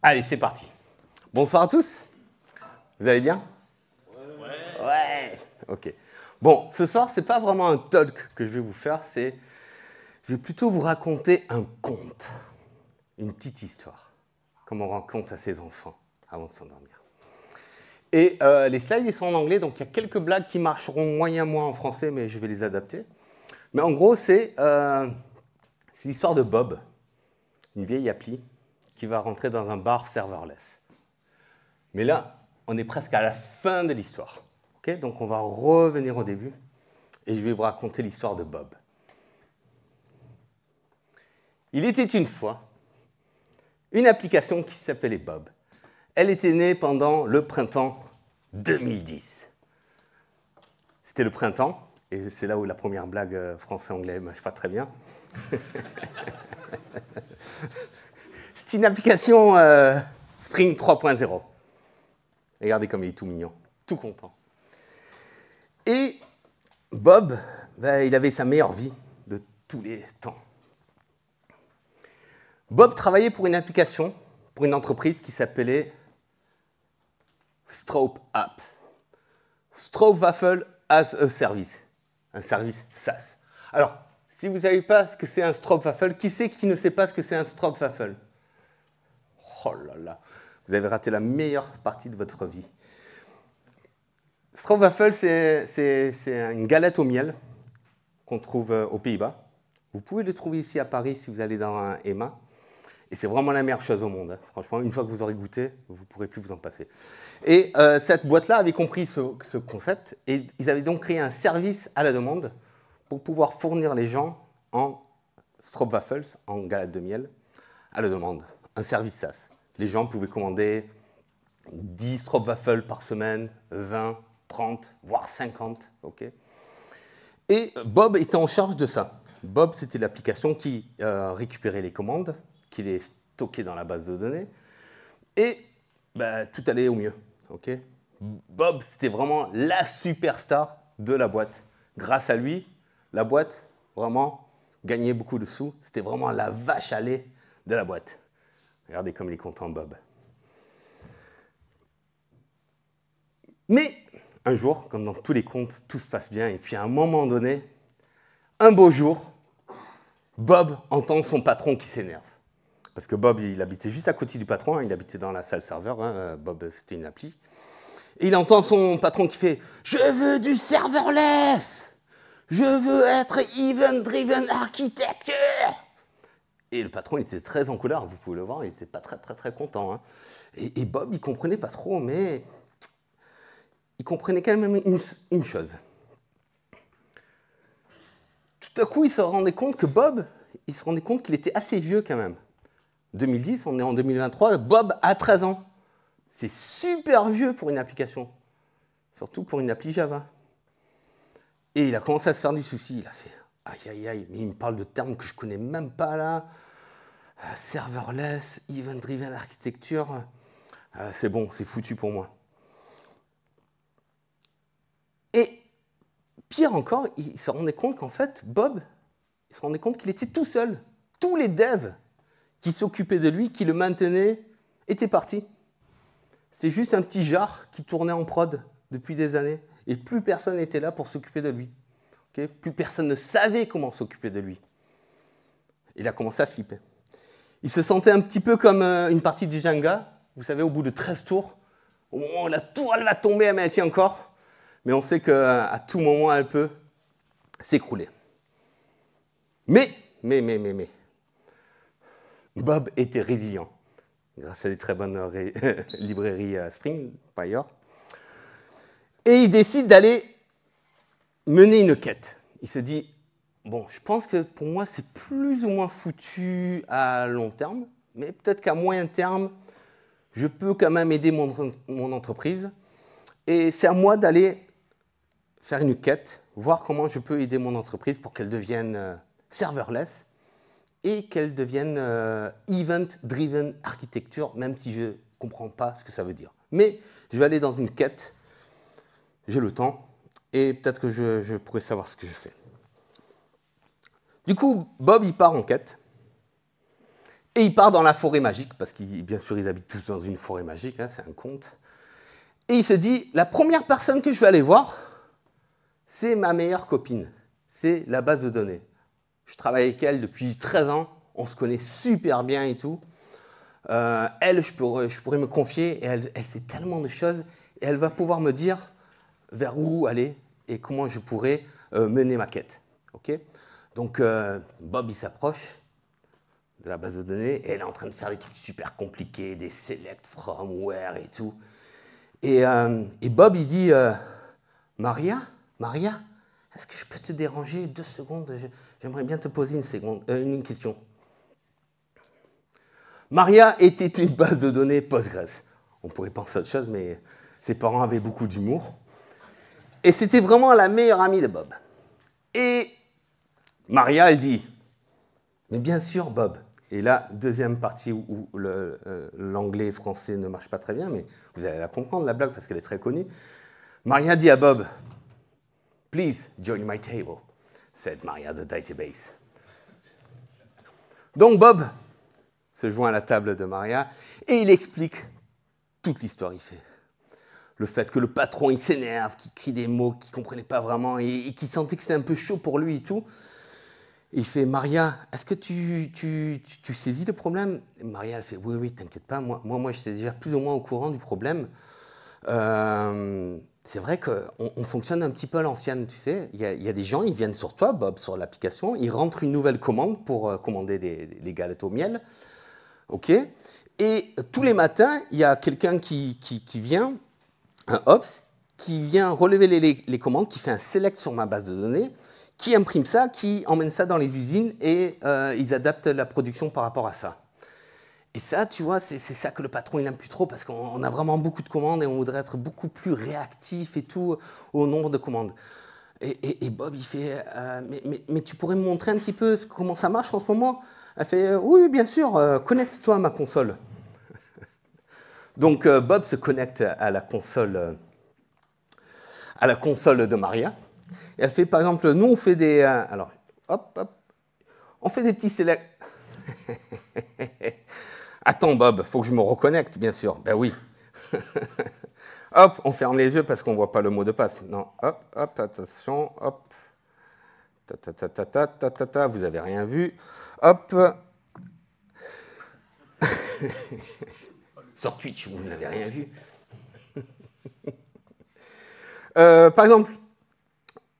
Allez, c'est parti. Bonsoir à tous. Vous allez bien Ouais. Ouais. Ok. Bon, ce soir, c'est pas vraiment un talk que je vais vous faire, c'est. Je vais plutôt vous raconter un conte, une petite histoire, comme on raconte à ses enfants avant de s'endormir. Et euh, les slides, ils sont en anglais, donc il y a quelques blagues qui marcheront moyen moins en français, mais je vais les adapter. Mais en gros, c'est euh, l'histoire de Bob, une vieille appli qui va rentrer dans un bar serverless. Mais là, on est presque à la fin de l'histoire. Donc on va revenir au début et je vais vous raconter l'histoire de Bob. Il était une fois une application qui s'appelait Bob. Elle était née pendant le printemps 2010. C'était le printemps, et c'est là où la première blague euh, français-anglais ne marche pas très bien. C'est une application euh, Spring 3.0. Regardez comme il est tout mignon, tout content. Et Bob, ben, il avait sa meilleure vie de tous les temps. Bob travaillait pour une application, pour une entreprise qui s'appelait Strope App. Strope Waffle as a Service, un service SaaS. Alors, si vous ne savez pas ce que c'est un Strope Waffle, qui c'est qui ne sait pas ce que c'est un Strope Waffle Oh là là, vous avez raté la meilleure partie de votre vie. Stroopwafel, c'est une galette au miel qu'on trouve euh, aux Pays-Bas. Vous pouvez le trouver ici à Paris si vous allez dans un Emma. Et c'est vraiment la meilleure chose au monde. Hein. Franchement, une fois que vous aurez goûté, vous ne pourrez plus vous en passer. Et euh, cette boîte-là avait compris ce, concept et ils avaient donc créé un service à la demande pour pouvoir fournir les gens en Stroopwafels, en galette de miel, à la demande, un service SaaS les gens pouvaient commander 10 waffles par semaine, 20, 30, voire 50. et Bob était en charge de ça. Bob, c'était l'application qui euh, récupérait les commandes, qui les stockait dans la base de données, et bah, tout allait au mieux. Bob, c'était vraiment la superstar de la boîte. Grâce à lui, la boîte, vraiment, gagnait beaucoup de sous. C'était vraiment la vache à lait de la boîte. Regardez comme il est content, Bob. Mais un jour, comme dans tous les contes, tout se passe bien. Et puis à un moment donné, un beau jour, Bob entend son patron qui s'énerve. Parce que Bob, il habitait juste à côté du patron, hein. il habitait dans la salle serveur, hein. euh, Bob c'était une appli. Et il entend son patron qui fait ⁇ Je veux du serverless Je veux être Event Driven Architecture !⁇ et le patron, il était très en colère, vous pouvez le voir, il n'était pas très très très content. Hein. Et, Bob, il comprenait pas trop, mais il comprenait quand même une, une chose. Tout à coup, il se rendait compte que Bob, il se rendait compte qu'il était assez vieux quand même. 2010, on est en 2023, Bob a 13 ans. C'est super vieux pour une application, surtout pour une appli Java. Et il a commencé à se faire du souci, il a fait Aïe, aïe, aïe, mais il me parle de termes que je connais même pas là. Euh, serverless, event-driven architecture. Euh, c'est bon, c'est foutu pour moi. Et pire encore, il se rendait compte qu'en fait, Bob, il se rendait compte qu'il était tout seul. Tous les devs qui s'occupaient de lui, qui le maintenaient, étaient partis. C'est juste un petit jar qui tournait en prod depuis des années et plus personne n'était là pour s'occuper de lui plus personne ne savait comment s'occuper de lui. Il a commencé à flipper. Il se sentait un petit peu comme euh, une partie du Jenga, vous savez, au bout de 13 tours, au la tour elle va tomber, mais elle tient encore. Mais on sait qu'à euh, tout moment, elle peut s'écrouler. Mais, mais, mais, mais, mais, Bob était résilient, grâce à des très bonnes librairies euh, Spring, pas ailleurs. Et il décide d'aller mener une quête. Il se dit, bon, je pense que pour moi, c'est plus ou moins foutu à long terme, mais peut-être qu'à moyen terme, je peux quand même aider mon, mon entreprise. Et c'est à moi d'aller faire une quête, voir comment je peux aider mon entreprise pour qu'elle devienne euh, serverless et qu'elle devienne euh, event-driven architecture, même si je ne comprends pas ce que ça veut dire. Mais je vais aller dans une quête, j'ai le temps, et peut-être que je, pourrais savoir ce que je fais. Du coup, Bob, il part en quête. Et il part dans la forêt magique, parce que bien sûr, ils habitent tous dans une forêt magique, hein, c'est un conte. Et il se dit, la première personne que je vais aller voir, c'est ma meilleure copine. C'est la base de données. Je travaille avec elle depuis 13 ans, on se connaît super bien et tout. Euh, elle, je pourrais, me confier, et elle, elle sait tellement de choses, et elle va pouvoir me dire, vers où aller et comment je pourrais euh, mener ma quête. Donc euh, Bob, il s'approche de la base de données et elle est en train de faire des trucs super compliqués, des select from where et tout. Euh, et, Bob, il dit Maria, Maria, est-ce que je peux te déranger deux secondes J'aimerais bien te poser une, seconde, une question. Maria était une base de données Postgres. On pourrait penser à autre chose, mais ses parents avaient beaucoup d'humour. Et c'était vraiment la meilleure amie de Bob. Et Maria, elle dit, mais bien sûr, Bob. Et là, deuxième partie où, euh, l'anglais l'anglais le français ne marche pas très bien, mais vous allez la comprendre, la blague, parce qu'elle est très connue. Maria dit à Bob, Please join my table, said Maria the database. Donc Bob se joint à la table de Maria et il explique toute l'histoire. Il fait le fait que le patron il s'énerve, qu'il crie des mots qu'il comprenait pas vraiment et, qui qu'il sentait que c'était un peu chaud pour lui et tout. il fait Maria, est-ce que tu, tu, saisis le problème Maria elle fait oui oui t'inquiète pas moi moi moi j'étais déjà plus ou moins au courant du problème. Euh, c'est vrai qu'on on fonctionne un petit peu à l'ancienne, tu sais. Il y, a des gens, ils viennent sur toi, Bob, sur l'application, ils rentrent une nouvelle commande pour euh, commander des, galettes au miel. OK Et tous les matins, il y a quelqu'un qui, qui, vient un ops qui vient relever les, commandes, qui fait un select sur ma base de données, qui imprime ça, qui emmène ça dans les usines et euh, ils adaptent la production par rapport à ça. Et ça, tu vois, c'est ça que le patron, il n'aime plus trop parce qu'on a vraiment beaucoup de commandes et on voudrait être beaucoup plus réactif et tout au nombre de commandes. Et, Bob, il fait euh, mais, tu pourrais me montrer un petit peu comment ça marche en ce moment Elle fait euh, Oui, bien sûr, connecte-toi à ma console. Donc euh, Bob se connecte à la console, euh, à la console de Maria. Et elle fait par exemple, nous on fait des, euh, alors, hop, hop, on fait des petits sélects. Attends Bob, faut que je me reconnecte, bien sûr. Ben oui. hop, on ferme les yeux parce qu'on voit pas le mot de passe. Non, hop, hop, attention, hop. Ta ta ta ta ta ta ta, ta. vous avez rien vu. Hop. Sur Twitch, vous n'avez rien vu. Euh, par exemple,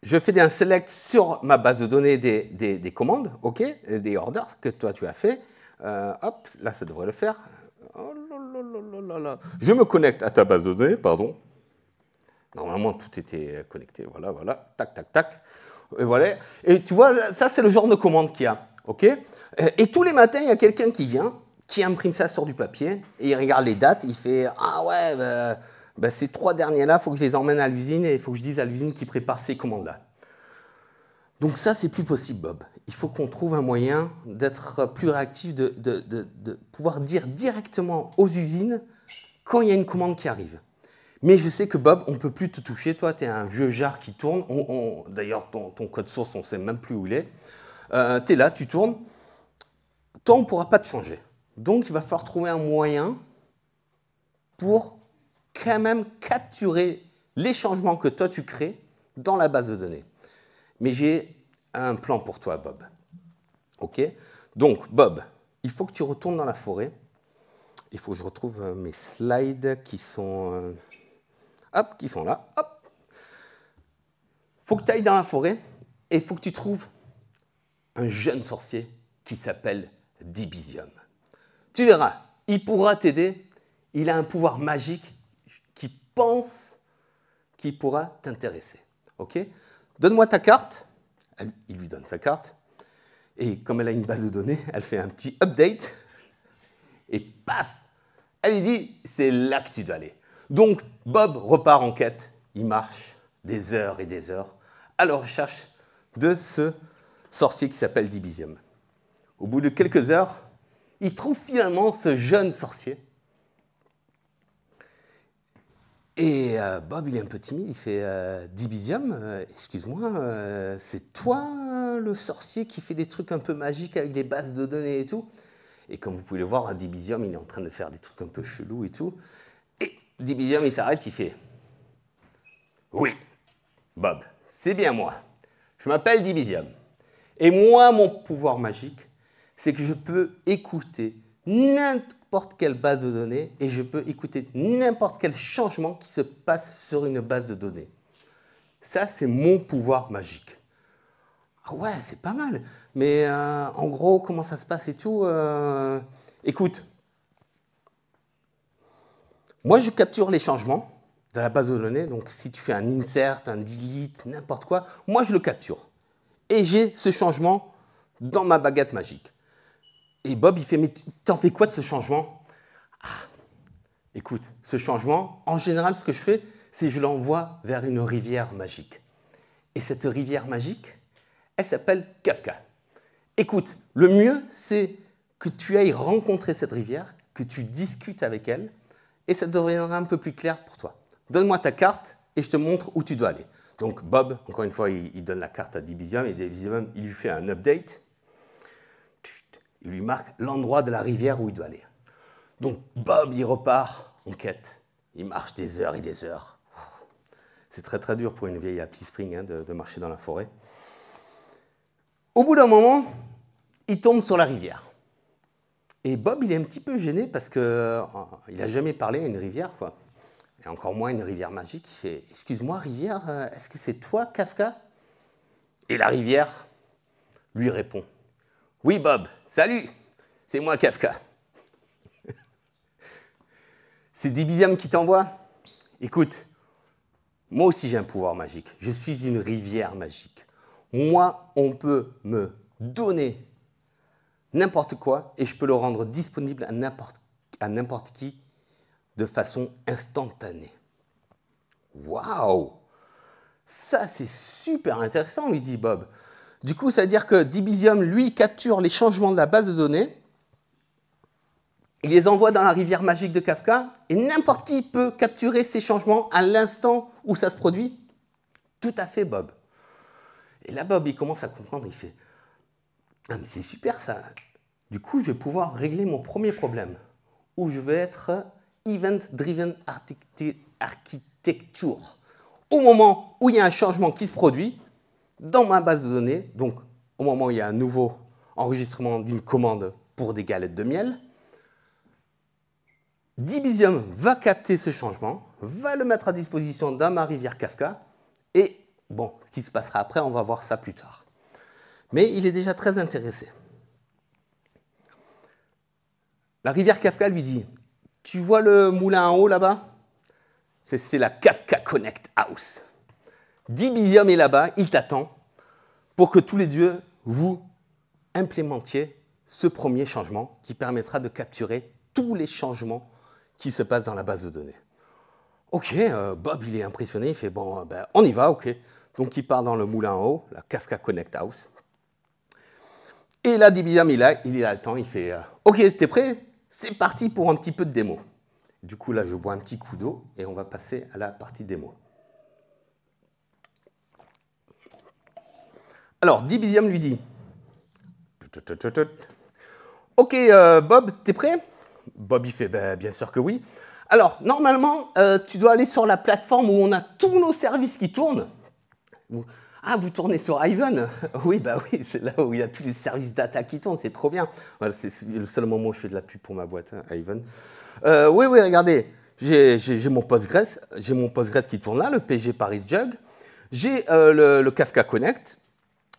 je fais un select sur ma base de données des, commandes, OK, des orders que toi tu as fait. Euh, hop, là ça devrait le faire. Oh je me connecte à ta base de données, pardon. Normalement tout était connecté, voilà, voilà, tac, tac, tac. Et voilà. Et tu vois, ça c'est le genre de commande qu'il y a, ok et tous les matins, il y a quelqu'un qui vient qui imprime ça sur du papier, et il regarde les dates, il fait Ah ouais, bah, bah, ces trois derniers-là, il faut que je les emmène à l'usine et il faut que je dise à l'usine qui prépare ces commandes-là. Donc ça, c'est plus possible, Bob. Il faut qu'on trouve un moyen d'être plus réactif, de, pouvoir dire directement aux usines quand il y a une commande qui arrive. Mais je sais que Bob, on ne peut plus te toucher. Toi, tu es un vieux jar qui tourne. D'ailleurs, ton, code source, on ne sait même plus où il est. Euh, tu es là, tu tournes. Toi, on ne pourra pas te changer. Donc il va falloir trouver un moyen pour quand même capturer les changements que toi tu crées dans la base de données. Mais j'ai un plan pour toi, Bob. OK Donc, Bob, il faut que tu retournes dans la forêt. Il faut que je retrouve euh, mes slides qui sont, euh, hop, qui sont là. Hop. faut que tu ailles dans la forêt et il faut que tu trouves un jeune sorcier qui s'appelle Dibizium. Tu verras, il pourra t'aider. Il a un pouvoir magique qui pense qu'il pourra t'intéresser. Ok Donne-moi ta carte. il lui donne sa carte. Et comme elle a une base de données, elle fait un petit update. Et paf Elle lui dit, c'est là que tu dois aller. Donc Bob repart en quête. Il marche des heures et des heures à la recherche de ce sorcier qui s'appelle Dibizium. Au bout de quelques heures, il trouve finalement ce jeune sorcier. Et euh, Bob, il est un peu timide, il fait euh, DiBisium. Euh, excuse-moi, c'est toi le sorcier qui fait des trucs un peu magiques avec des bases de données et tout Et comme vous pouvez le voir, hein, DiBisium, il est en train de faire des trucs un peu chelous et tout. Et DiBisium, il s'arrête, il fait Oui, Bob, c'est bien moi. Je m'appelle DiBisium. Et moi, mon pouvoir magique, c'est que je peux écouter n'importe quelle base de données et je peux écouter n'importe quel changement qui se passe sur une base de données. Ça, c'est mon pouvoir magique. Ah ouais, c'est pas mal. Mais euh, en gros, comment ça se passe et tout euh, Écoute, moi, je capture les changements de la base de données. Donc, si tu fais un insert, un delete, n'importe quoi, moi, je le capture. Et j'ai ce changement dans ma baguette magique. Et Bob, il fait, mais t'en fais quoi de ce changement ah, Écoute, ce changement, en général, ce que je fais, c'est je l'envoie vers une rivière magique. Et cette rivière magique, elle s'appelle Kafka. Écoute, le mieux, c'est que tu ailles rencontrer cette rivière, que tu discutes avec elle, et ça deviendra un peu plus clair pour toi. Donne-moi ta carte et je te montre où tu dois aller. Donc Bob, encore une fois, il, donne la carte à Dibizium et Dibizium, il lui fait un update. Il lui marque l'endroit de la rivière où il doit aller. Donc Bob, il repart en quête. Il marche des heures et des heures. C'est très très dur pour une vieille appli Spring hein, de, marcher dans la forêt. Au bout d'un moment, il tombe sur la rivière. Et Bob, il est un petit peu gêné parce qu'il euh, n'a jamais parlé à une rivière, quoi. Et encore moins une rivière magique. Il fait Excuse-moi, rivière, euh, est-ce que c'est toi, Kafka Et la rivière lui répond Oui, Bob, Salut, c'est moi Kafka. c'est Dibyam qui t'envoie Écoute, moi aussi j'ai un pouvoir magique. Je suis une rivière magique. Moi, on peut me donner n'importe quoi et je peux le rendre disponible à n'importe qui de façon instantanée. Waouh Ça, c'est super intéressant, lui dit Bob. Du coup, ça veut dire que Dibisium, lui, capture les changements de la base de données, il les envoie dans la rivière magique de Kafka, et n'importe qui peut capturer ces changements à l'instant où ça se produit. Tout à fait, Bob. Et là, Bob, il commence à comprendre, il fait Ah, mais c'est super ça Du coup, je vais pouvoir régler mon premier problème, où je vais être event-driven architecture. Au moment où il y a un changement qui se produit, dans ma base de données, donc au moment où il y a un nouveau enregistrement d'une commande pour des galettes de miel, Dibisium va capter ce changement, va le mettre à disposition dans ma rivière Kafka, et bon, ce qui se passera après, on va voir ça plus tard. Mais il est déjà très intéressé. La rivière Kafka lui dit Tu vois le moulin en haut là-bas C'est la Kafka Connect House. Dibizium est là-bas, il t'attend pour que tous les dieux vous implémentiez ce premier changement qui permettra de capturer tous les changements qui se passent dans la base de données. Ok, euh, Bob, il est impressionné, il fait bon, euh, ben, on y va, ok. Donc il part dans le moulin en haut, la Kafka Connect House. Et là, Dibizium, il, là il est là, temps, il fait euh, ok, t'es prêt C'est parti pour un petit peu de démo. Du coup, là, je bois un petit coup d'eau et on va passer à la partie démo. Alors, Dibidium lui dit Ok, euh, Bob, Bob, es prêt Bob, il fait ben, Bien sûr que oui. Alors, normalement, euh, tu dois aller sur la plateforme où on a tous nos services qui tournent. Ah, vous tournez sur Ivan Oui, bah oui, c'est là où il y a tous les services data qui tournent, c'est trop bien. Voilà, c'est le seul moment où je fais de la pub pour ma boîte, hein, Ivan. Euh, oui, oui, regardez, j'ai mon Postgres, j'ai mon qui tourne là, le PG Paris Jug, j'ai le, Kafka Connect,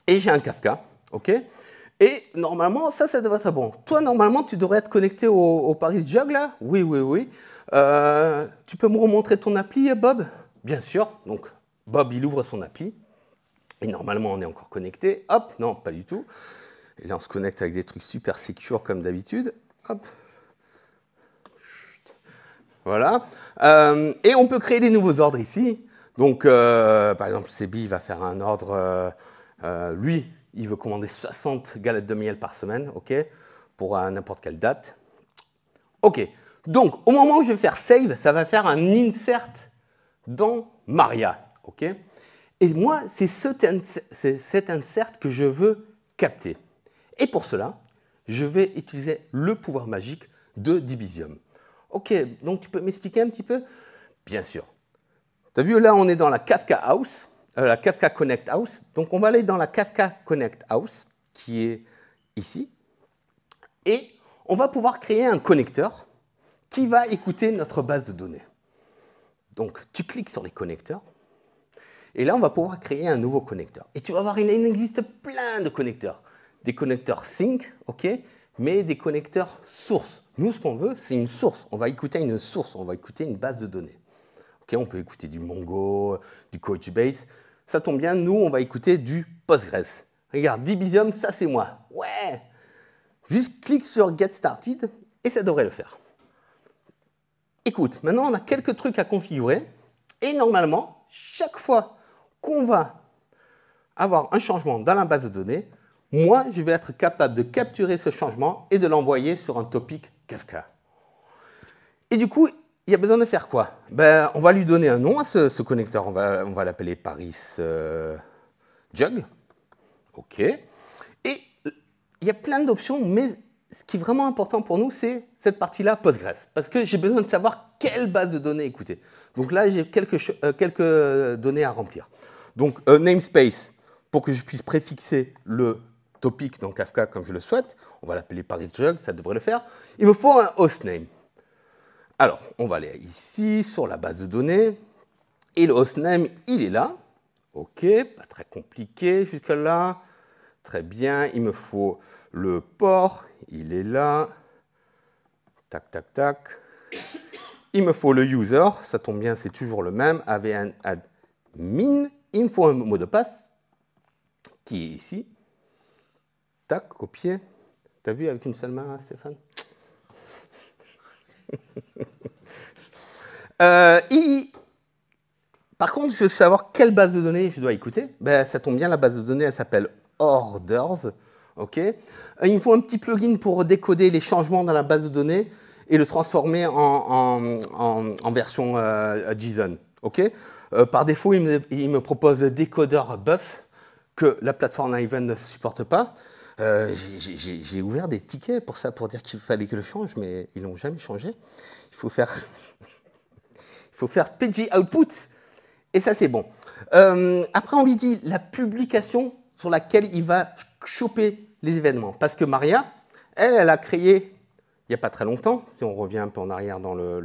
et j'ai un Kafka, ok Et normalement, ça, ça devrait être bon. Toi, normalement, tu devrais être connecté au, Paris Jog, là Oui, oui, oui. Euh, tu peux me remontrer ton appli, Bob Bien sûr. Donc, Bob, il ouvre son appli. Et normalement, on est encore connecté. Hop, non, pas du tout. Et là, on se connecte avec des trucs super sécures comme d'habitude. Hop. Voilà. Euh, et on peut créer des nouveaux ordres ici. Donc, euh, par exemple, Sebi va faire un ordre euh, lui, il veut commander 60 galettes de miel par semaine, ok, pour euh, n'importe quelle date. Ok, donc au moment où je vais faire save, ça va faire un insert dans Maria, ok. Et moi, c'est cet insert que je veux capter. Et pour cela, je vais utiliser le pouvoir magique de Dibisium. Ok, donc tu peux m'expliquer un petit peu Bien sûr. Tu as vu, là, on est dans la Kafka House. Euh, la Kafka Connect House. Donc on va aller dans la Kafka Connect House, qui est ici, et on va pouvoir créer un connecteur qui va écouter notre base de données. Donc tu cliques sur les connecteurs, et là on va pouvoir créer un nouveau connecteur. Et tu vas voir, il existe plein de connecteurs. Des connecteurs sync, ok, mais des connecteurs source. Nous, ce qu'on veut, c'est une source. On va écouter une source, on va écouter une base de données on peut écouter du Mongo, du base Ça tombe bien, nous, on va écouter du Postgres. Regarde, d'ibisium ça c'est moi. Ouais Juste clique sur Get Started et ça devrait le faire. Écoute, maintenant on a quelques trucs à configurer et normalement, chaque fois qu'on va avoir un changement dans la base de données, moi, je vais être capable de capturer ce changement et de l'envoyer sur un topic Kafka. Et du coup, il y a besoin de faire quoi ben, On va lui donner un nom à ce, connecteur. On va, l'appeler Paris euh, Jug. OK. Et il y a plein d'options, mais ce qui est vraiment important pour nous, c'est cette partie-là, Postgres. Parce que j'ai besoin de savoir quelle base de données écouter. Donc là, j'ai quelques, euh, quelques données à remplir. Donc, euh, namespace, pour que je puisse préfixer le topic dans Kafka comme je le souhaite. On va l'appeler Paris Jug, ça devrait le faire. Il me faut un hostname. Alors, on va aller ici, sur la base de données. Et le hostname, il est là. OK, pas très compliqué jusqu'à là. Très bien, il me faut le port, il est là. Tac, tac, tac. Il me faut le user, ça tombe bien, c'est toujours le même. AVN admin, il me faut un mot de passe qui est ici. Tac, copier. T'as vu avec une seule main, Stéphane Euh, par contre, je veux savoir quelle base de données je dois écouter. Ben, ça tombe bien, la base de données, elle s'appelle Orders. Euh, il me faut un petit plugin pour décoder les changements dans la base de données et le transformer en, version euh, JSON. ok par défaut, il me, propose le décodeur buff que la plateforme Ivan ne supporte pas. Euh, j'ai ouvert des tickets pour ça, pour dire qu'il fallait que le change, mais ils n'ont jamais changé. Il faut faire, il faut faire PG output, et ça c'est bon. Euh, après, on lui dit la publication sur laquelle il va choper les événements, parce que Maria, elle, elle a créé il n'y a pas très longtemps, si on revient un peu en arrière dans le,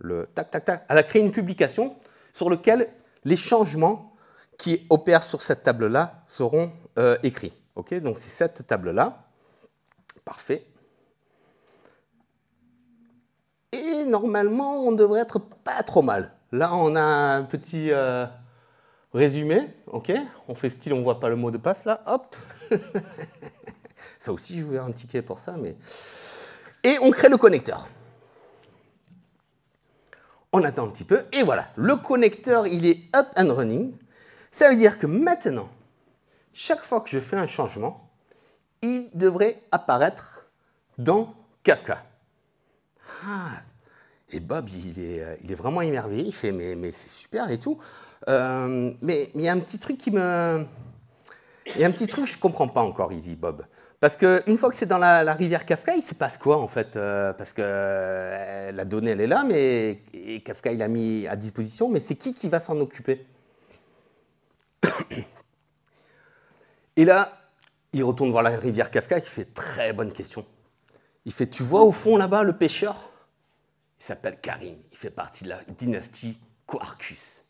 le, tac tac tac, elle a créé une publication sur laquelle les changements qui opèrent sur cette table-là seront euh, écrits. Ok, donc c'est cette table-là. Parfait. Et normalement, on devrait être pas trop mal. Là, on a un petit euh, résumé. Ok, on fait style, on voit pas le mot de passe là. Hop. ça aussi, je voulais un ticket pour ça, mais. Et on crée le connecteur. On attend un petit peu et voilà, le connecteur il est up and running. Ça veut dire que maintenant, chaque fois que je fais un changement, il devrait apparaître dans Kafka. Ah, et Bob, il est, euh, il est vraiment émerveillé, il fait mais, mais c'est super et tout. Euh, mais il y a un petit truc qui me... Il y a un petit truc que je ne comprends pas encore, il dit Bob. Parce qu'une fois que c'est dans la, rivière Kafka, il se passe quoi en fait euh, Parce que la donnée, elle est là, mais Kafka, il l'a mis à disposition, mais c'est qui qui va s'en occuper et là, il retourne voir la rivière Kafka qui fait très bonne question. Il fait Tu vois au fond là-bas le pêcheur Il s'appelle Karim. Il fait partie de la dynastie Quarkus.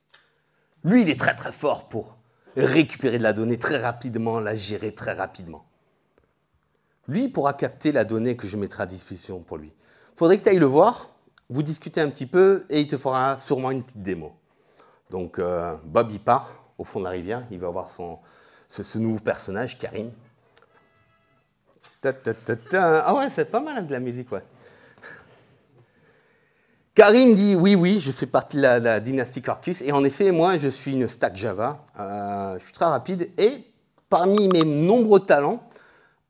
Lui, il est très très fort pour récupérer de la donnée très rapidement, la gérer très rapidement. Lui, il pourra capter la donnée que je mettrai à disposition pour lui. Il faudrait que tu ailles le voir, vous discutez un petit peu et il te fera sûrement une petite démo. Donc, euh, Bob, il part au fond de la rivière, il va voir son, ce, ce nouveau personnage, Karim. ah ouais, c'est pas mal de la musique, ouais. Karim dit oui, oui, je fais partie de la, dynastie Carcus. Et en effet, moi, je suis une stack Java. Euh, je suis très rapide. Et parmi mes nombreux talents,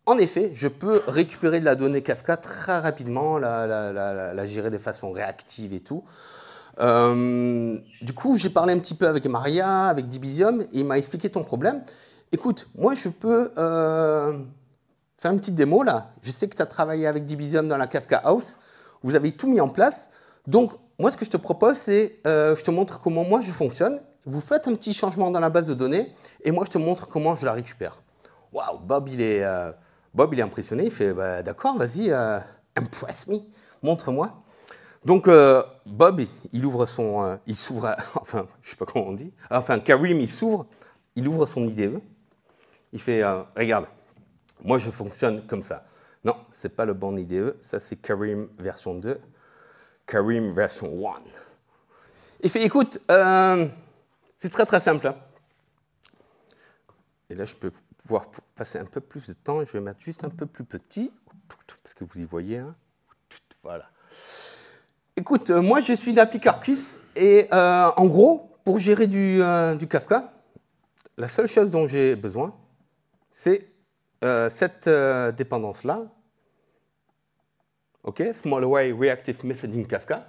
en effet, je peux récupérer de la donnée Kafka très rapidement, la, gérer de façon réactive et tout. Euh, du coup, j'ai parlé un petit peu avec Maria, avec DiBisium et il m'a expliqué ton problème écoute, moi je peux euh, faire une petite démo là. Je sais que tu as travaillé avec Division dans la Kafka House. Vous avez tout mis en place. Donc, moi ce que je te propose, c'est euh, je te montre comment moi je fonctionne. Vous faites un petit changement dans la base de données et moi je te montre comment je la récupère. Waouh, Bob, il est, euh, Bob il est impressionné. Il fait bah, d'accord, vas-y, impress me, montre-moi. Donc Bob, il ouvre son, il s'ouvre, enfin, je sais pas comment on dit, enfin Karim, il s'ouvre, il ouvre son IDE il fait euh, Regarde, moi je fonctionne comme ça. Non, ce n'est pas le bon IDE, ça c'est Karim version 2, Karim version 1. Il fait Écoute, euh, c'est très très simple. Hein. Et là, je peux pouvoir passer un peu plus de temps je vais mettre juste un peu plus petit, parce que vous y voyez. Hein. Voilà. Écoute, euh, moi je suis appli Carcus et en gros, pour gérer du, du Kafka, la seule chose dont j'ai besoin, c'est euh, cette euh, dépendance-là, OK, small way reactive messaging Kafka,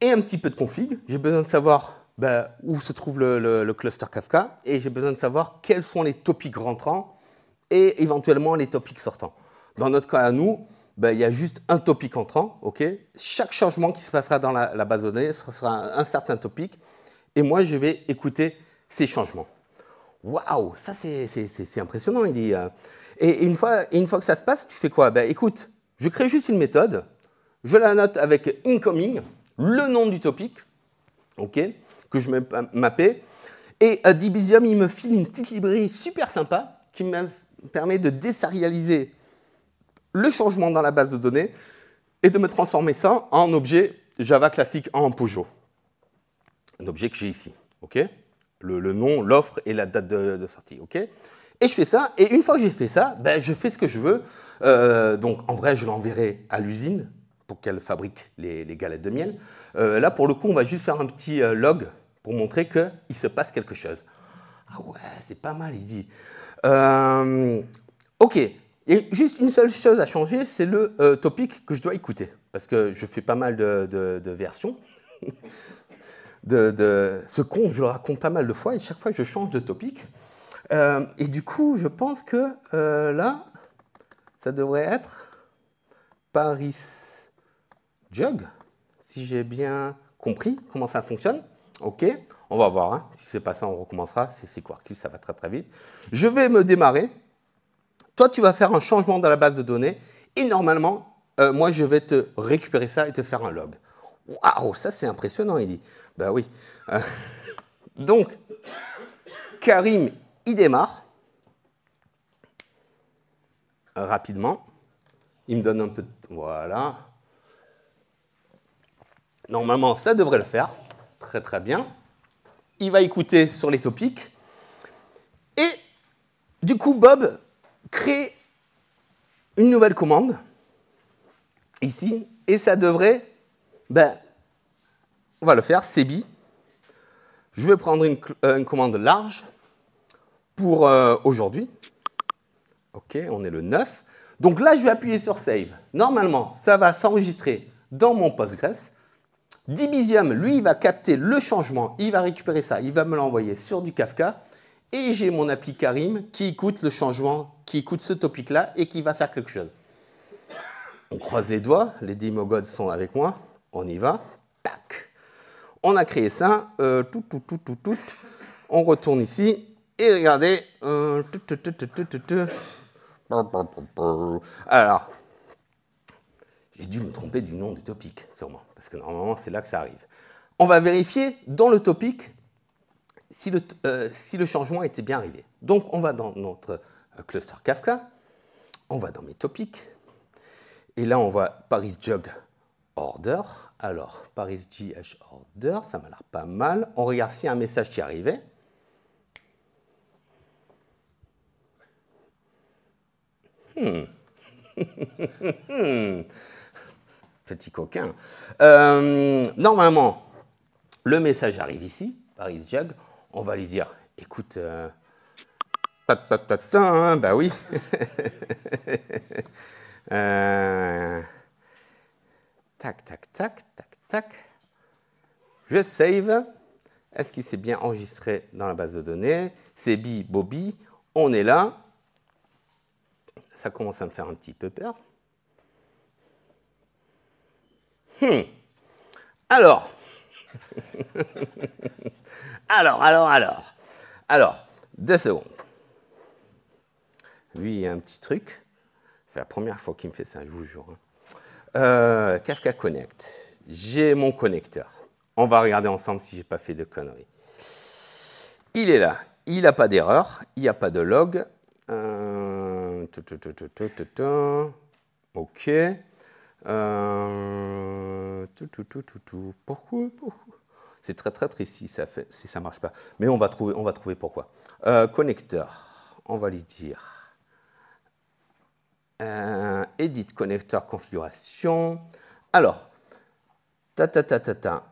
et un petit peu de config. J'ai besoin de savoir ben, où se trouve le, cluster Kafka, et j'ai besoin de savoir quels sont les topics rentrants et éventuellement les topics sortants. Dans notre cas à nous, ben, il y a juste un topic entrant. Chaque changement qui se passera dans la, base de données sera un certain topic, et moi je vais écouter ces changements. Waouh, ça c'est impressionnant, il dit. Hein. Et une fois, une fois que ça se passe, tu fais quoi ben, écoute, je crée juste une méthode, je la note avec incoming, le nom du topic, ok, que je vais et à Dibisium, il me file une petite librairie super sympa qui me permet de désérialiser le changement dans la base de données et de me transformer ça en objet Java classique en Peugeot. Un objet que j'ai ici, ok le, nom, l'offre et la date de, sortie. ok et je fais ça, et une fois que j'ai fait ça, ben, je fais ce que je veux. Euh, donc en vrai, je l'enverrai à l'usine pour qu'elle fabrique les, galettes de miel. Euh, là, pour le coup, on va juste faire un petit euh, log pour montrer qu'il se passe quelque chose. Ah ouais, c'est pas mal, il dit. ok, et juste une seule chose à changer, c'est le topic que je dois écouter, parce que je fais pas mal de, de versions. de, ce con, je le raconte pas mal de fois, et chaque fois, je change de topic. Euh, et du coup, je pense que euh, là, ça devrait être Paris Jug, si j'ai bien compris comment ça fonctionne. Ok, on va voir. Hein. Si c'est pas ça, on recommencera. Si c'est Quarkus, ça va très très vite. Je vais me démarrer. Toi, tu vas faire un changement dans la base de données. Et normalement, euh, moi, je vais te récupérer ça et te faire un log. Waouh, ça c'est impressionnant, il dit. Ben oui. Donc, Karim, il démarre. Rapidement. Il me donne un peu de... Voilà. Normalement, ça devrait le faire. Très très bien. Il va écouter sur les topics. Et du coup, Bob crée une nouvelle commande ici. Et ça devrait ben, on va le faire, CB. Je vais prendre une, euh, commande large pour euh, aujourd'hui. OK, on est le 9. Donc là, je vais appuyer sur Save. Normalement, ça va s'enregistrer dans mon Postgres. Dibizium, lui, il va capter le changement, il va récupérer ça, il va me l'envoyer sur du Kafka. Et j'ai mon appli Karim qui écoute le changement, qui écoute ce topic-là et qui va faire quelque chose. On croise les doigts, les Dimogods sont avec moi, on y va, tac. On a créé ça, euh, tout, tout, tout, tout, tout. On retourne ici, et regardez. Euh, Alors, j'ai dû me tromper du nom du topic, sûrement, parce que normalement, c'est là que ça arrive. On va vérifier dans le topic si le, euh, si le changement était bien arrivé. Donc, on va dans notre cluster Kafka, on va dans mes topics, et là, on voit Paris Jog order. Alors, Paris H order, ça m'a l'air pas mal. On regarde si un message qui arrivait. Hmm. Petit coquin. Euh, normalement, le message arrive ici, Paris Jag. On va lui dire, écoute, euh, hein, bah oui. Euh, Tac, tac, tac, tac, tac. Je save. Est-ce qu'il s'est bien enregistré dans la base de données C'est bi, Bobby. On est là. Ça commence à me faire un petit peu peur. Hmm. Alors. alors, alors, alors. Alors, deux secondes. Lui, il y a un petit truc. C'est la première fois qu'il me fait ça, je vous jure. Hein. Euh, Kafka Connect. J'ai mon connecteur. On va regarder ensemble si j'ai pas fait de conneries. Il est là. Il n'a pas d'erreur. Il n'y a pas de log. Ok. Pourquoi, C'est très très triste si ça ne marche pas. Mais on va trouver, on va trouver pourquoi. Euh, connecteur. On va lui dire edit connecteur configuration. Alors, ta ta ta ta ta.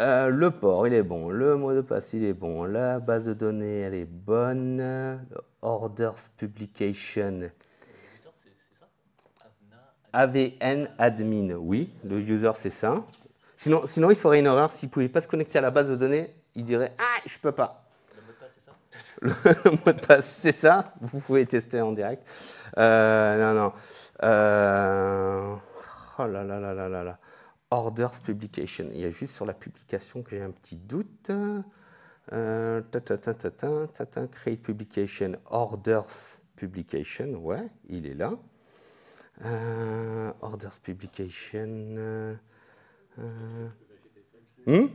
Euh, le port, il est bon. Le mot de passe, il est bon. La base de données, elle est bonne. orders publication. AVN admin, oui, le user c'est ça. Sinon, sinon, il ferait une erreur. S'il ne pouvait pas se connecter à la base de données, il dirait Ah, je peux pas. Le mot de passe, c'est ça. Le mot de passe, c'est ça. Vous pouvez tester en direct. Euh, non, non. Euh, oh là là là là là Orders Publication. Il y a juste sur la publication que j'ai un petit doute. Euh, create Publication. Orders Publication. Ouais, il est là. orders Publication. Hmm?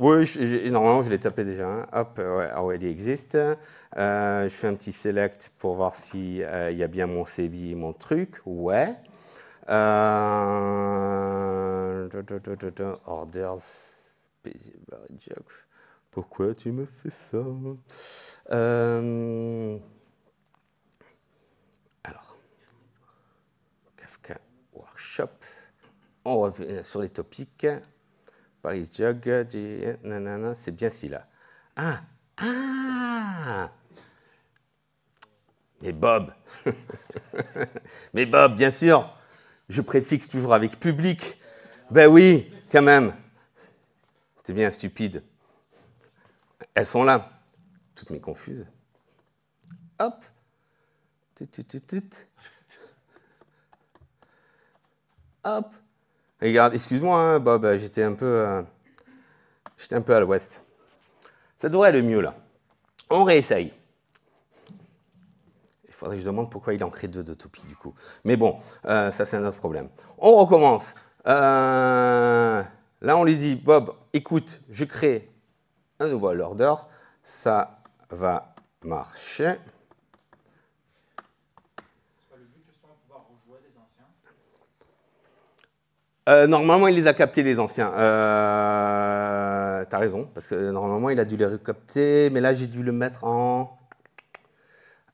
Oui, normalement, je l'ai tapé déjà. Hein. Hop, euh, ah ouais, il existe. Euh, je fais un petit select pour voir s'il euh, il y a bien mon CV et mon truc. Ouais. Orders. Pourquoi tu me fais ça Alors. Kafka Workshop. On revient sur les topics. Paris Jog, euh, c'est bien là Ah, ah Mais Bob Mais Bob, bien sûr Je préfixe toujours avec public. Ben oui, quand même. C'est bien stupide. Elles sont là, toutes mes confuses. Hop Hop Regarde, excuse-moi, hein, Bob, euh, j'étais un peu, euh, j'étais un peu à l'ouest. Ça devrait le mieux là. On réessaye. Il faudrait que je demande pourquoi il en crée deux de du coup. Mais bon, euh, ça c'est un autre problème. On recommence. là, on lui dit, Bob, écoute, je crée un nouveau order. Ça va marcher. Euh, normalement, il les a captés, les anciens. Euh, T'as raison, parce que normalement, il a dû les recapter, mais là, j'ai dû le mettre en...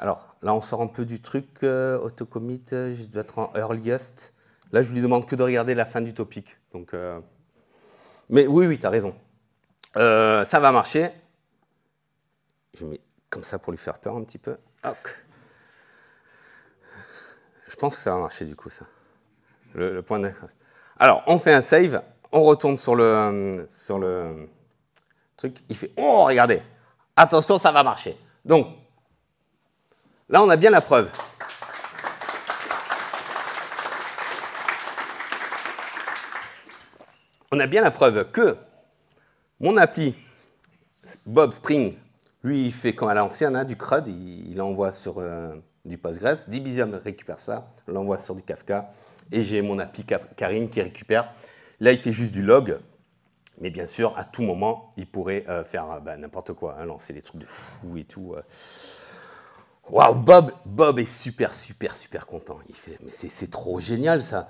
Alors, là, on sort un peu du truc Auto euh, autocommit, euh, je dois être en earliest. Là, je lui demande que de regarder la fin du topic. Donc, Mais oui, oui, as raison. ça va marcher. Je mets comme ça pour lui faire peur un petit peu. Je pense que ça va marcher, du coup, ça. Le, point alors, on fait un save, on retourne sur le, sur le truc. Il fait Oh, regardez, attention, ça va marcher. Donc, là, on a bien la preuve. On a bien la preuve que mon appli Bob Spring, lui, il fait comme à l'ancienne, hein, du CRUD, il, envoie sur euh, du Postgres. d'Ibizium récupère ça, l'envoie sur du Kafka et j'ai mon appli Karine qui récupère. Là, il fait juste du log, mais bien sûr, à tout moment, il pourrait euh, faire euh, bah, n'importe quoi, hein, lancer des trucs de fou et tout. Euh. Waouh, Bob, Bob est super, super, super content. Il fait, mais c'est trop génial ça.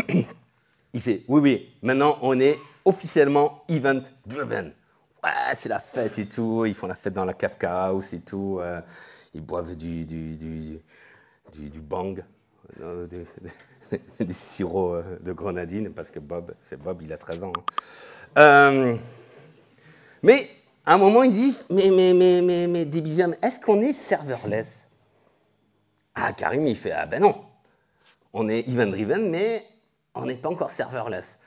il fait, oui, oui, maintenant on est officiellement event driven. Ouais, c'est la fête et tout. Ils font la fête dans la Kafka House et tout. ils boivent du, du, du bang. Euh, des, sirops euh, de grenadine, parce que Bob, c'est Bob, il a 13 ans. Hein. Euh, mais à un moment, il dit Mais, mais, mais, mais, mais Debian, est-ce qu'on est serverless Ah, Karim, il fait Ah ben non On est event-driven, mais on n'est pas encore serverless.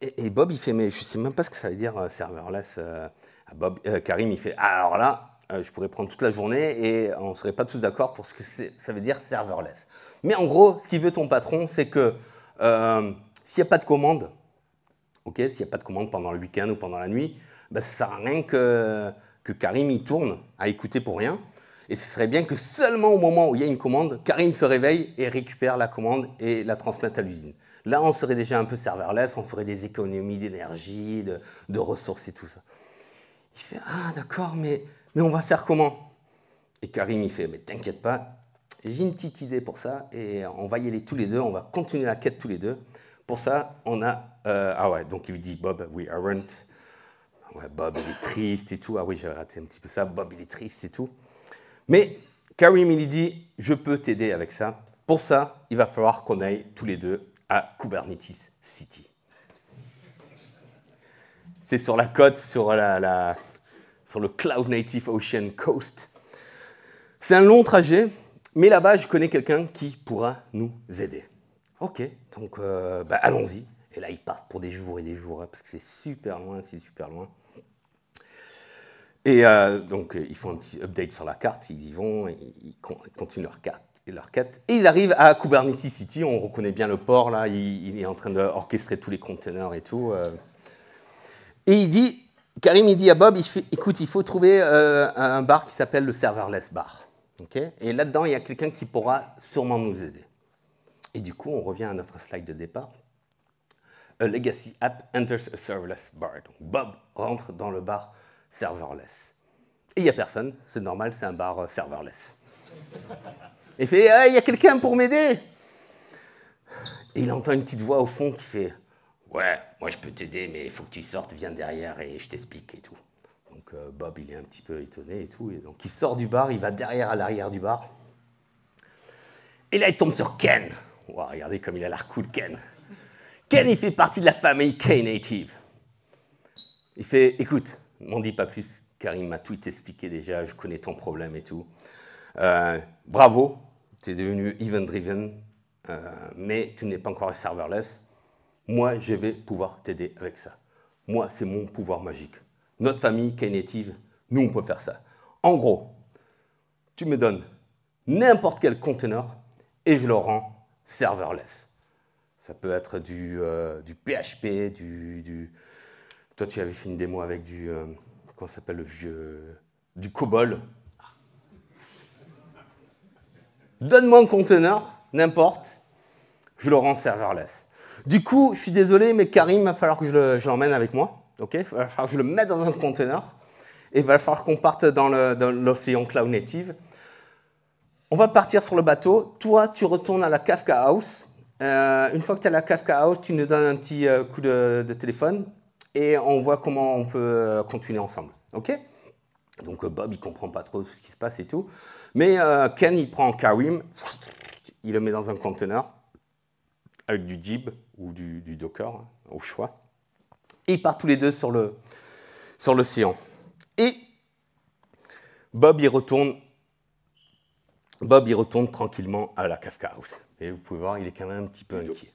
Et, Bob, il fait Mais je ne sais même pas ce que ça veut dire serverless. Bob, Karim, il fait ah, Alors là, euh, je pourrais prendre toute la journée et on ne serait pas tous d'accord pour ce que ça veut dire serverless. Mais en gros, ce qu'il veut ton patron, c'est que euh, s'il n'y a pas de commande, ok, s'il n'y a pas de commande pendant le week-end ou pendant la nuit, bah, ça ne sert à rien que, que Karim y tourne à écouter pour rien. Et ce serait bien que seulement au moment où il y a une commande, Karim se réveille et récupère la commande et la transmette à l'usine. Là, on serait déjà un peu serverless, on ferait des économies d'énergie, de, de ressources et tout ça. Il fait Ah, d'accord, mais mais on va faire comment Et Karim, il fait, mais t'inquiète pas, j'ai une petite idée pour ça, et on va y aller tous les deux, on va continuer la quête tous les deux. Pour ça, on a... Euh, ah ouais, donc il lui dit, Bob, we aren't. Ouais, Bob, il est triste et tout. Ah oui, j'avais raté un petit peu ça. Bob, il est triste et tout. Mais Karim, il lui dit, je peux t'aider avec ça. Pour ça, il va falloir qu'on aille tous les deux à Kubernetes City. C'est sur la côte, sur la sur le Cloud Native Ocean Coast. C'est un long trajet, mais là-bas, je connais quelqu'un qui pourra nous aider. Ok, donc euh, bah, allons-y. Et là, ils partent pour des jours et des jours, hein, parce que c'est super loin, c'est super loin. Et euh, donc, euh, ils font un petit update sur la carte, ils y vont, ils continuent leur carte et leur quête. Et ils arrivent à Kubernetes City, on reconnaît bien le port là, il, est en train d'orchestrer tous les containers et tout. Et il dit, Karim, il dit à Bob, il écoute, il faut trouver euh, un bar qui s'appelle le serverless bar. et là-dedans, il y a quelqu'un qui pourra sûrement nous aider. Et du coup, on revient à notre slide de départ. A legacy app enters a serverless bar. Donc Bob rentre dans le bar serverless. Et il n'y a personne, c'est normal, c'est un bar euh, serverless. Il fait, il y a quelqu'un pour m'aider. Et il entend une petite voix au fond qui fait, Ouais, moi je peux t'aider, mais il faut que tu sortes, viens derrière et je t'explique et tout. Donc euh, Bob, il est un petit peu étonné et tout. donc il sort du bar, il va derrière à l'arrière du bar. Et là, il tombe sur Ken. Wow, regardez comme il a l'air cool, Ken. Ken, il fait partie de la famille K-Native. Il fait, écoute, m'en dis pas plus, car il m'a tout expliqué déjà, je connais ton problème et tout. Euh, bravo, tu es devenu event-driven, euh, mais tu n'es pas encore serverless. Moi, je vais pouvoir t'aider avec ça. Moi, c'est mon pouvoir magique. Notre famille qui nous, on peut faire ça. En gros, tu me donnes n'importe quel conteneur et je le rends serverless. Ça peut être du, PHP, euh, du, Toi, tu avais fait une démo avec du... Euh, comment comment s'appelle le vieux... Du COBOL. Donne-moi un conteneur, n'importe, je le rends serverless. Du coup, je suis désolé, mais Karim, il va falloir que je l'emmène avec moi. Il va falloir que je le mette dans un conteneur. Et il va falloir qu'on parte dans l'océan Cloud Native. On va partir sur le bateau. Toi, tu retournes à la Kafka House. Euh, une fois que tu es à la Kafka House, tu nous donnes un petit euh, coup de, téléphone et on voit comment on peut euh, continuer ensemble. OK Donc Bob, il comprend pas trop ce qui se passe et tout. Mais Ken, il prend Karim, il le met dans un conteneur avec du jib ou du, docker, hein, au choix. Et ils partent tous les deux sur le Sur l'océan. et Bob y retourne Bob retourne tranquillement à la Kafka House. Et vous pouvez voir, il est quand même un petit peu inquiet.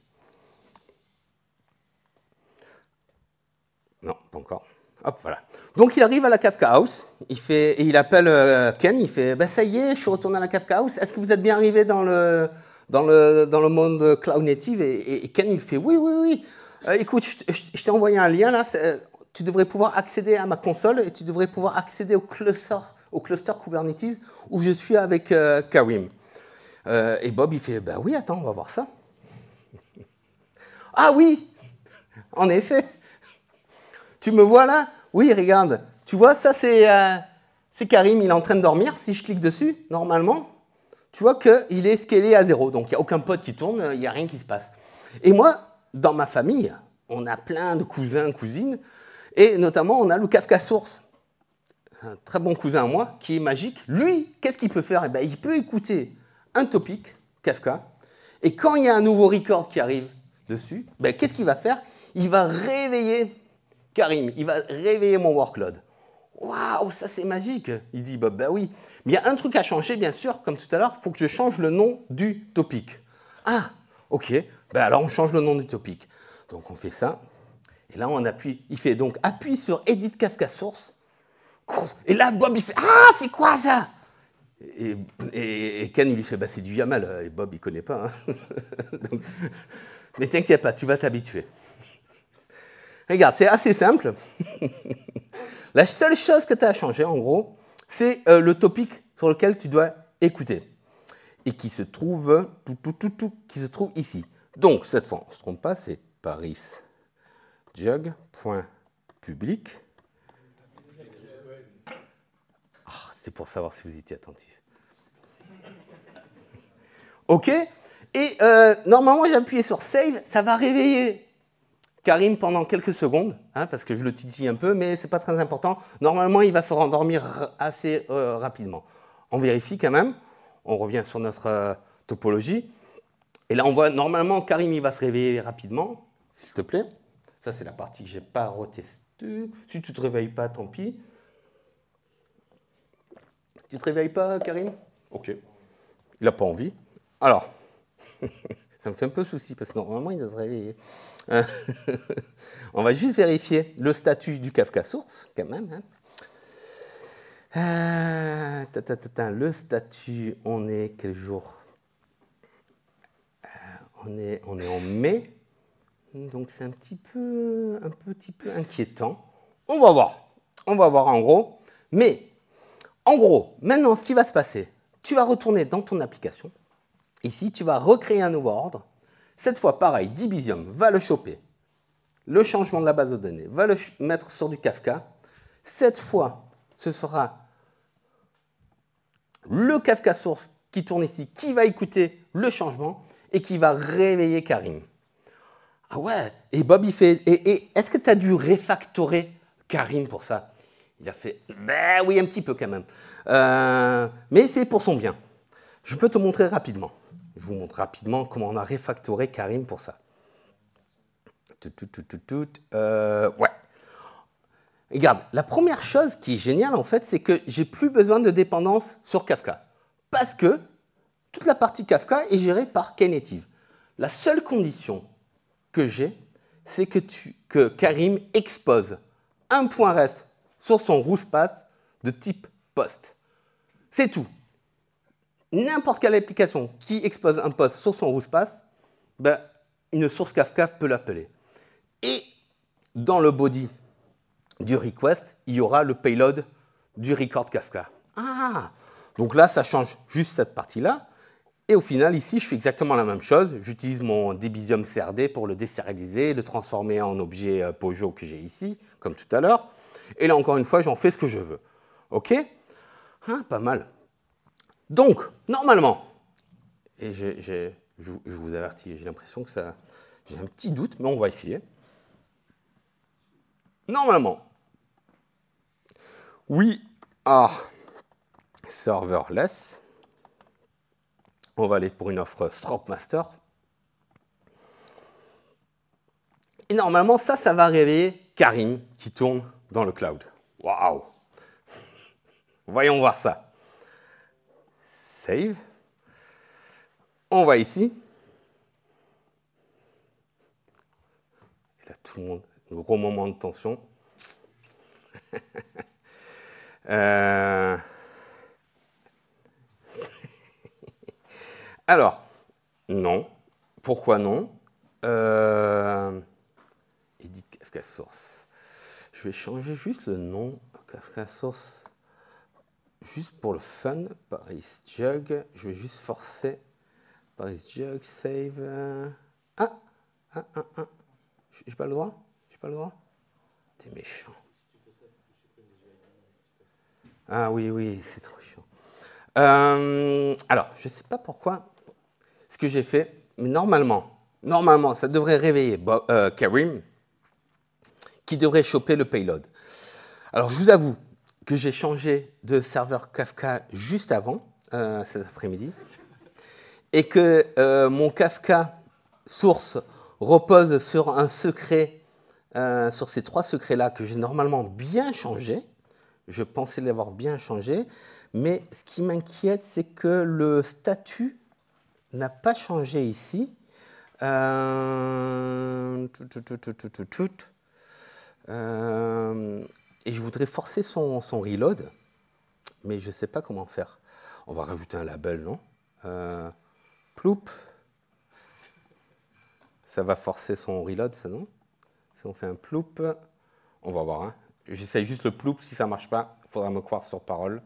Non, pas encore. Hop, voilà. Donc il arrive à la Kafka House, il fait, et il appelle euh, Ken, il fait bah, ça y est, je suis retourné à la Kafka House, est-ce que vous êtes bien arrivé dans le, dans le, dans monde cloud native et, Ken, il fait oui, oui, oui. Euh, écoute, je, t'ai envoyé un lien là. Euh, tu devrais pouvoir accéder à ma console et tu devrais pouvoir accéder au cluster, au cluster Kubernetes où je suis avec euh, Karim. et Bob, il fait bah oui, attends, on va voir ça. ah oui, en effet. Tu me vois là Oui, regarde. Tu vois, ça c'est c'est Karim, il est en train de dormir. Si je clique dessus, normalement, tu vois qu'il est scalé à zéro. Donc, il n'y a aucun pote qui tourne, il n'y a rien qui se passe. Et moi, dans ma famille, on a plein de cousins, cousines, et notamment, on a le Kafka Source, un très bon cousin à moi, qui est magique. Lui, qu'est-ce qu'il peut faire eh ben, Il peut écouter un topic, Kafka, et quand il y a un nouveau record qui arrive dessus, ben, qu'est-ce qu'il va faire Il va réveiller Karim, il va réveiller mon workload. Waouh, ça c'est magique Il dit Bob, bah ben oui. Mais il y a un truc à changer, bien sûr, comme tout à l'heure, il faut que je change le nom du topic. Ah, ok, ben alors on change le nom du topic. Donc on fait ça. Et là, on appuie. Il fait donc appuie sur Edit Kafka Source. Et là, Bob, il fait Ah, c'est quoi ça et, Ken, il lui fait Bah, c'est du Yamal Et Bob, il connaît pas. Hein. mais t'inquiète pas, tu vas t'habituer. Regarde, c'est assez simple. La seule chose que tu as à en gros, c'est euh, le topic sur lequel tu dois écouter et qui se trouve qui se trouve ici. Donc, cette fois, on ne se trompe pas, c'est parisjug.public. Oh, ah, c'est pour savoir si vous étiez attentif. OK Et euh, normalement, j'ai appuyé sur Save, ça va réveiller Karim pendant quelques secondes, hein, parce que je le titille un peu, mais c'est pas très important. Normalement, il va se rendormir assez euh, rapidement. On vérifie quand même. On revient sur notre euh, topologie. Et là, on voit normalement Karim, il va se réveiller rapidement, s'il te plaît. Ça, c'est la partie que j'ai pas retestée. Si tu te réveilles pas, tant pis. Tu te réveilles pas, Karim Ok. Il n'a pas envie. Alors, ça me fait un peu souci parce que normalement, il doit se réveiller. On va juste vérifier le statut du Kafka source, quand même. Hein. Euh, le statut, on est quel jour euh, on est, on est en mai, donc c'est un petit peu, un petit peu inquiétant. On va voir, on va voir en gros. Mais en gros, maintenant, ce qui va se passer, tu vas retourner dans ton application. Ici, tu vas recréer un nouveau ordre cette fois, pareil, Dibisium va le choper. Le changement de la base de données va le mettre sur du Kafka. Cette fois, ce sera le Kafka Source qui tourne ici, qui va écouter le changement et qui va réveiller Karim. Ah ouais, et Bob, il fait... Et, est-ce que tu as dû réfactorer Karim pour ça Il a fait... Ben oui, un petit peu quand même. Euh, mais c'est pour son bien. Je peux te montrer rapidement. Je vous montre rapidement comment on a réfactoré Karim pour ça. Tout, euh, ouais. Regarde, la première chose qui est géniale en fait, c'est que j'ai plus besoin de dépendance sur Kafka. Parce que toute la partie Kafka est gérée par Knative. La seule condition que j'ai, c'est que, que Karim expose un point reste sur son rouge de type post. C'est tout n'importe quelle application qui expose un poste sur son RousePass, ben, une source Kafka peut l'appeler. Et dans le body du request, il y aura le payload du record Kafka. Ah Donc là, ça change juste cette partie-là. Et au final, ici, je fais exactement la même chose. J'utilise mon Debisium CRD pour le désérialiser, le transformer en objet euh, Pojo que j'ai ici, comme tout à l'heure. Et là, encore une fois, j'en fais ce que je veux. OK ah, Pas mal. Donc, normalement, et je, vous avertis, j'ai l'impression que ça... J'ai un petit doute, mais on va essayer. Normalement, we are serverless. On va aller pour une offre Strop Master. Et normalement, ça, ça va réveiller Karim qui tourne dans le cloud. Waouh Voyons voir ça. On va ici. là, tout le monde, gros moment de tension. Euh. Alors, non. Pourquoi non euh, Edith Kafka Source. Je vais changer juste le nom Kafka Source juste pour le fun, Paris Jug, je vais juste forcer. Paris Jug, save. Ah Ah, ah, ah. J'ai pas le droit J'ai pas le droit T'es méchant. Ah oui, oui, c'est trop chiant. Euh, alors, je sais pas pourquoi ce que j'ai fait, mais normalement, normalement, ça devrait réveiller euh, Karim, qui devrait choper le payload. Alors, je vous avoue, que j'ai changé de serveur Kafka juste avant, euh, cet après-midi, et que euh, mon Kafka source repose sur un secret, euh, sur ces trois secrets-là que j'ai normalement bien changé. Je pensais l'avoir bien changé, mais ce qui m'inquiète, c'est que le statut n'a pas changé ici. euh, et je voudrais forcer son, reload, mais je ne sais pas comment faire. On va rajouter un label, non euh, Ploup. Ça va forcer son reload, ça, non Si on fait un ploup, on va voir. Hein. J'essaye J'essaie juste le ploup, si ça ne marche pas, il faudra me croire sur parole.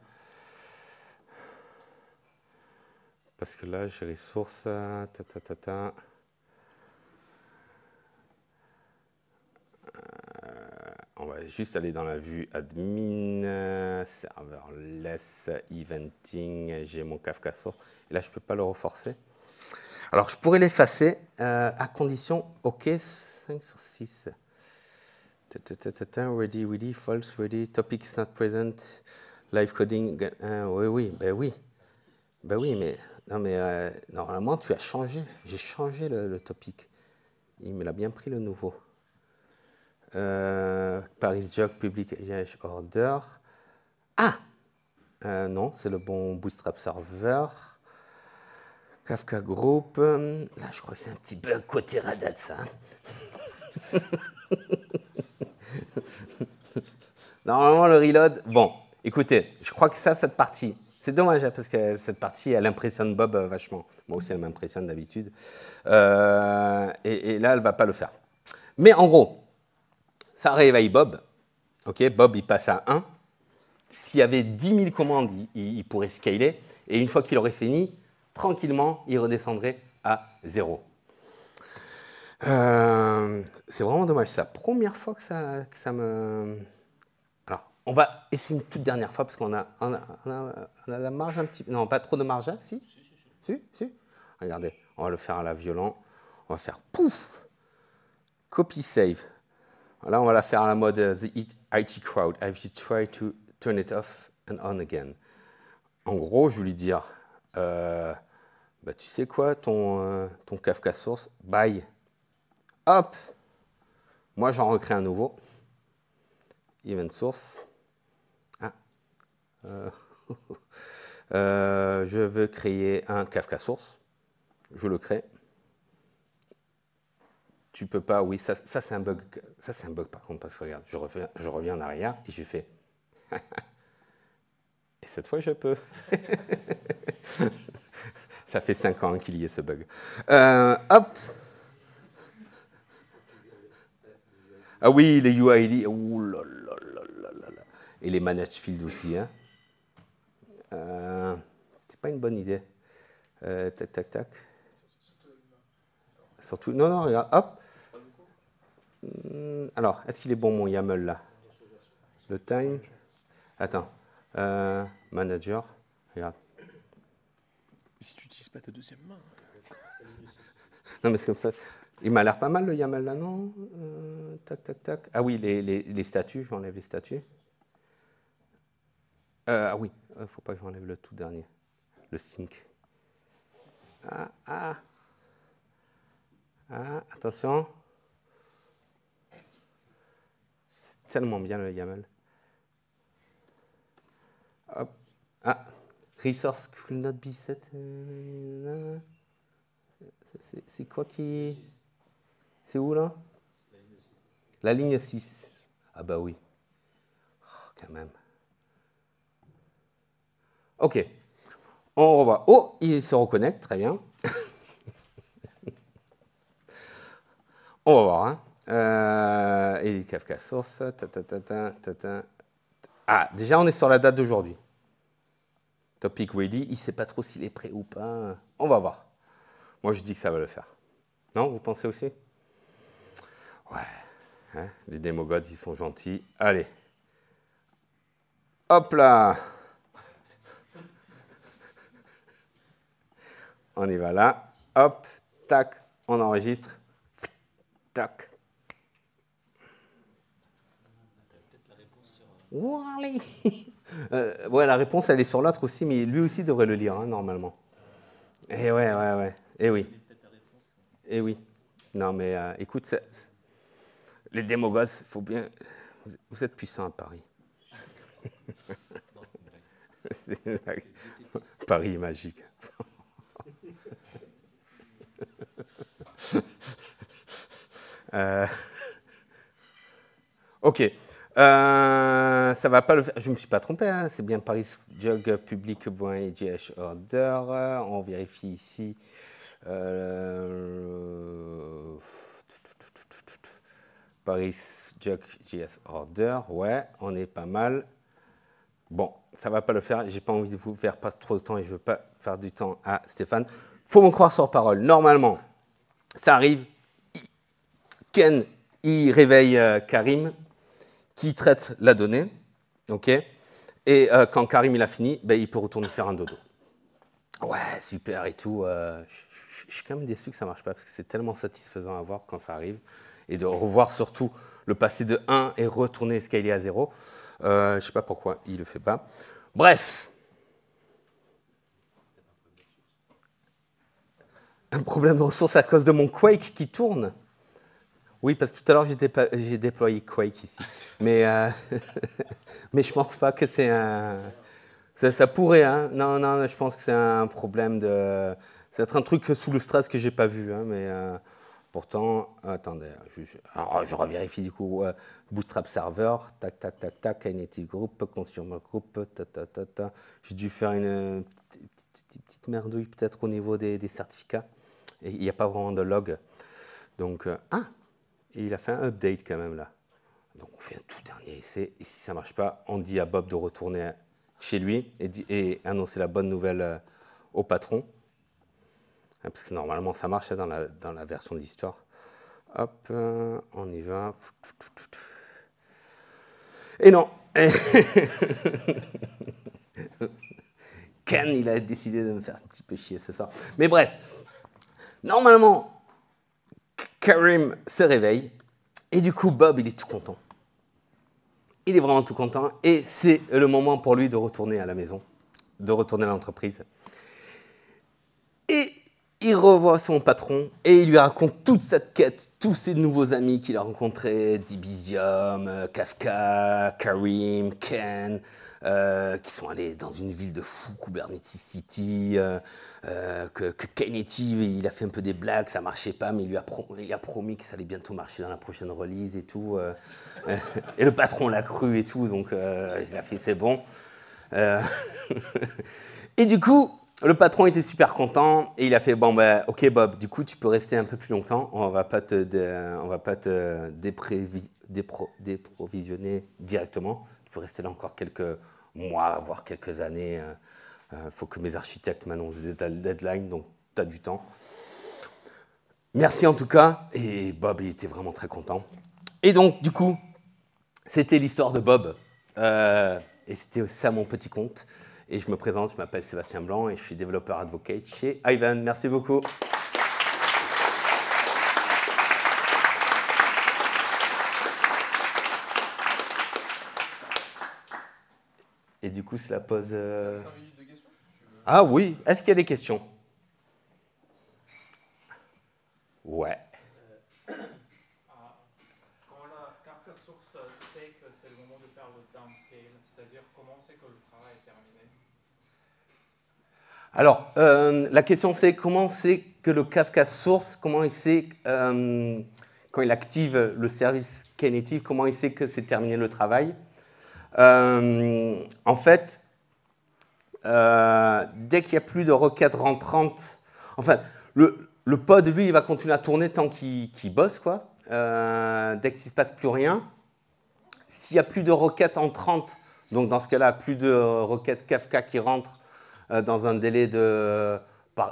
Parce que là, j'ai sources. ta ta ta ta. on va juste aller dans la vue admin, serverless, eventing, j'ai mon Kafka là, je ne peux pas le reforcer. Alors, je pourrais l'effacer euh, à condition OK 5 sur 6. Ready, ready, false, ready, topic is not present, live coding. Euh, oui, oui, ben oui. Ben oui, mais, non, mais euh, normalement, tu as changé. J'ai changé le topic. Il me l'a bien pris le nouveau. Euh, Paris Jog Public Order. Ah euh, Non, c'est le bon Bootstrap Server. Kafka Group. Là, je crois que c'est un petit bug côté Radat, ça. Hein. Normalement, le reload. Bon, écoutez, je crois que ça, cette partie. C'est dommage hein, parce que cette partie, elle impressionne Bob euh, vachement. Moi aussi, elle m'impressionne d'habitude. et, et, là, elle va pas le faire. Mais en gros, ça réveille Bob. Ok, Bob, il passe à 1. S'il y avait 10 000 commandes, il, pourrait scaler. Et une fois qu'il aurait fini, tranquillement, il redescendrait à 0. Euh, c'est vraiment dommage. ça. première fois que ça, ça me... Alors, on va essayer une toute dernière fois parce qu'on a, la marge un petit peu... Non, pas trop de marge, hein, si si si. Regardez, on va le faire à la violent. On va faire pouf Copy save. Là, on va la faire à la mode euh, The IT Crowd. Have you tried to turn it off and on again En gros, je vais lui dire, euh, bah, tu sais quoi, ton, euh, ton Kafka Source, bye. Hop Moi, j'en recrée un nouveau. Event Source. Ah. je veux créer un Kafka Source. Je le crée tu peux pas, oui, ça, c'est un bug. Ça c'est un bug par contre, parce que regarde, je reviens, je reviens en arrière et j'ai fait... et cette fois, je peux. ça fait 5 ans qu'il y ait ce bug. Euh, hop Ah oui, les UID, ouh là Et les managed Field aussi. Hein. Euh, C'était pas une bonne idée. Euh, tac, tac, tac. Surtout, non, non, regarde, hop. Hmm, alors, est-ce qu'il est bon mon YAML là Le time Attends. Euh, manager. Regarde. Si tu n'utilises pas ta deuxième main. non, mais c'est comme ça. Il m'a l'air pas mal le YAML là, non euh, Tac, tac, tac. Ah oui, les, les, les statuts, j'enlève les statuts. Euh, ah oui, il ne faut pas que j'enlève le tout dernier. Le sync. Ah, ah. Ah, attention. tellement bien le YAML. Hop. Ah, resource full not b7. Euh, c'est quoi qui. C'est où là La ligne 6. Ah bah oui. Oh, quand même. Ok. On revoit. Oh, il se reconnecte, très bien. On va voir. Hein et les source Ah, déjà, on est sur la date d'aujourd'hui. Topic ready, il ne sait pas trop s'il est prêt ou pas. On va voir. Moi, je dis que ça va le faire. Non, vous pensez aussi Ouais. Hein, les démogodes, ils sont gentils. Allez. Hop là On y va là. Hop, tac, on enregistre. Tac. Euh, ouais, la réponse, elle est sur l'autre aussi, mais lui aussi devrait le lire, hein, normalement. Et eh ouais, ouais, ouais. Et eh oui. Et eh oui. Non, mais euh, écoute, les démogosses, faut bien. Vous êtes puissants à Paris. Paris est magique. Euh, ok ça euh, ça va pas le faire. Je me suis pas trompé. Hein. C'est bien Paris Jog Public Order. On vérifie ici. Euh, Paris Jog Js Order. Ouais, on est pas mal. Bon, ça va pas le faire. J'ai pas envie de vous faire trop de temps et je veux pas faire du temps à Stéphane. Faut me croire sur parole. Normalement, ça arrive. Ken, il réveille euh, Karim qui traite la donnée, ok Et euh, quand Karim il a fini, ben, il peut retourner faire un dodo. Ouais, super et tout. Euh, je suis quand même déçu que ça marche pas parce que c'est tellement satisfaisant à voir quand ça arrive et de revoir surtout le passé de 1 et retourner scaler à 0. je euh, je sais pas pourquoi il ne le fait pas. Bref. Un problème de ressources à cause de mon Quake qui tourne. Oui, parce que tout à l'heure, j'ai, déployé Quake ici. Mais, je euh, mais je pense pas que c'est un. Ça, pourrait, hein. Non, non, je pense que c'est un problème de. C'est un truc sous le stress que je n'ai pas vu, hein, mais. Euh, pourtant, attendez, je, revérifie du coup, euh, Bootstrap Server, tac, tac, tac, tac, Kinetic Group, Consumer Group, Tac, tac, tac, J'ai dû faire une petite, merdouille peut-être au niveau des, certificats. Il n'y a pas vraiment de log. Donc, ah, il a fait un update quand même là. Donc on fait un tout dernier essai, et si ça ne marche pas, on dit à Bob de retourner chez lui et, annoncer la bonne nouvelle euh, au patron. Hein, parce que normalement ça marche hein, dans la, version d'histoire. Hop, euh, on y va. Et non Ken, il a décidé de me faire un petit peu chier ce soir. Mais bref, normalement, Karim se réveille et du coup Bob il est tout content. Il est vraiment tout content et c'est le moment pour lui de retourner à la maison, de retourner à l'entreprise. Et il revoit son patron et il lui raconte toute cette quête, tous ses nouveaux amis qu'il a rencontrés, d'Ibizium, euh, Kafka, Karim, Ken, euh, qui sont allés dans une ville de fou, Kubernetes City, euh, que, que Kennedy, il a fait un peu des blagues, ça marchait pas, mais il lui a, a promis que ça allait bientôt marcher dans la prochaine release et tout. et le patron l'a cru et tout, donc il a fait c'est bon. et du coup, le patron était super content et il a fait bon ben ok Bob du coup tu peux rester un peu plus longtemps on va pas te va pas te déprovisionner directement tu peux rester là encore quelques mois voire quelques années euh, euh, faut que mes architectes m'annoncent des deadlines donc tu as du temps merci en tout cas et Bob il était vraiment très content et donc du coup c'était l'histoire de Bob euh, et c'était ça mon petit conte et je me présente, je m'appelle Sébastien Blanc et je suis développeur advocate chez Ivan. Merci beaucoup. Et du coup, cela pose. Euh, ah oui, est-ce qu'il y a des questions Ouais. Alors, euh, la question c'est comment c'est que le Kafka source, comment il sait, euh, quand il active le service Knative, comment il sait que c'est terminé le travail euh, En fait, dès qu'il n'y a plus de requêtes rentrantes, fait le, le, pod, lui, il va continuer à tourner tant qu'il bosse, quoi. dès qu'il ne se passe plus rien, s'il n'y a plus de requêtes entrantes, donc dans ce cas-là, plus de requêtes Kafka qui rentrent, euh, dans un délai de...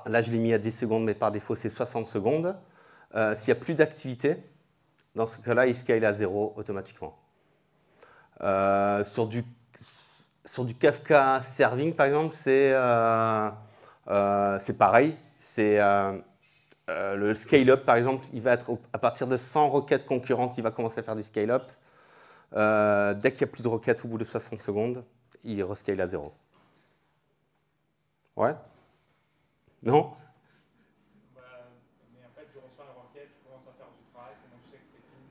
là, je l'ai mis à 10 secondes, mais par défaut, c'est 60 secondes. Euh, s'il n'y a plus d'activité, dans ce cas-là, il scale à zéro automatiquement. Euh, sur, du, sur du Kafka Serving, par exemple, c'est pareil. C'est le scale-up, par exemple, il va être à partir de 100 requêtes concurrentes, il va commencer à faire du scale-up. dès qu'il n'y a plus de requêtes au bout de 60 secondes, il rescale à zéro. Ouais Non bah, Mais en fait, je reçois la requête, je commence à faire du travail, comment je sais que c'est fini